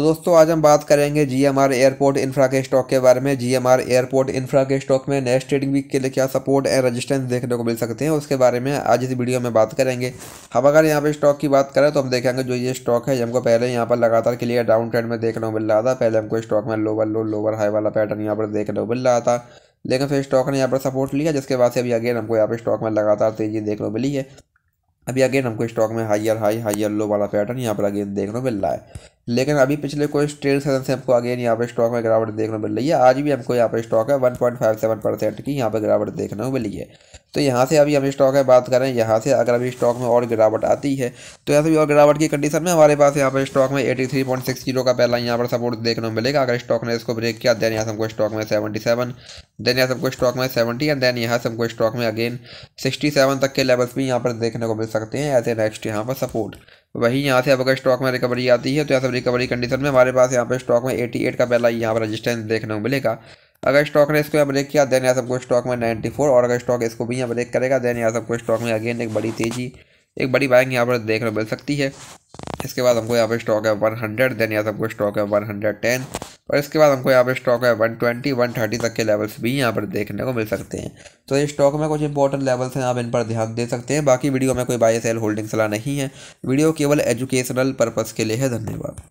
तो दोस्तों आज हम बात करेंगे जीएमआर एयरपोर्ट इंफ्रा के स्टॉक के बारे में जीएमआर एयरपोर्ट इंफ्रा के स्टॉक में नेक्स्ट ट्रेडिंग वीक के लिए क्या सपोर्ट एंड रेजिस्टेंस देखने को मिल सकते हैं उसके बारे में आज इस वीडियो में बात करेंगे हम अगर यहाँ पर स्टॉक की बात करें तो हम देखेंगे जो ये स्टॉक है हमको पहले यहाँ पर लगातार क्लियर डाउन ट्रेंड में देखने को मिल रहा था पहले हमको स्टॉक में लोअर लो लोअर हाई वाला पैटर्न यहाँ पर देखने को मिल रहा था लेकिन फिर स्टॉक ने यहाँ पर सपोर्ट लिया जिसके बाद से अभी अगेन हमको यहाँ पर स्टॉक में लगातार तेजी देखने को मिली है अभी अगेन हमको स्टॉक में हाइयर हाई हाइयर लो वाला पैटर्न यहाँ पर अगेन देखने को मिल रहा है लेकिन अभी पिछले कोई ट्रेड सेशन से हमको अगेन यहाँ पर स्टॉक में गिरावट देखने को मिल रही है आज भी हमको यहाँ पर स्टॉक है one point five seven percent की यहाँ पर गिरावट देखने को मिली है तो यहाँ से अभी हम स्टॉक है बात करें यहाँ से अगर अभी स्टॉक में और गिरावट आती है तो यहाँ से भी और गिरावट की कंडीशन में हमारे पास यहाँ पर स्टॉक में eighty three point six zero का पहला यहाँ पर सपोर्ट देखने को मिलेगा अगर स्टॉक ने इसको ब्रेक किया देन यहाँ से हमको स्टॉक में सेवेंटी सेवन देन यहाँ सबको स्टॉक में सेवेंटी एंड देन यहाँ से हमको स्टॉक में अगेन सिक्सटी सेवन तक के लेवल्स भी यहाँ पर देखने को मिल सकते हैं एज ए नेक्स्ट यहाँ पर सपोर्ट वहीं यहाँ से अब अगर स्टॉक में रिकवरी आती है तो यहाँ से रिकवरी कंडीशन में हमारे पास यहाँ पर स्टॉक में एटी एट का पहला यहाँ पर रजिस्टेंस देखने को मिलेगा अगर स्टॉक ने इसको यहाँ ब्रेक किया देन यहाँ सबको स्टॉक में नाइन्टी फोर और अगर स्टॉक इसको भी यहाँ ब्रेक करेगा देन यहाँ सबको स्टॉक में अगेन एक बड़ी तेज़ी एक बड़ी बाइक यहाँ पर देखने को मिल सकती है इसके बाद हमको यहाँ पर स्टॉक है वन हंड्रेड देन यहाँ सबको स्टॉक है वन हंड्रेड टेन और इसके बाद हमको यहाँ पर स्टॉक है वन ट्वेंटी वन थर्टी तक के लेवल्स भी यहाँ पर देखने को मिल सकते हैं तो ये स्टॉक में कुछ इंपॉर्टेंट लेवल्स हैं आप इन पर ध्यान दे सकते हैं बाकी वीडियो में कोई बाय सेल होल्डिंग सलाह नहीं है वीडियो केवल एजुकेशनल पर्पज़ के लिए है धन्यवाद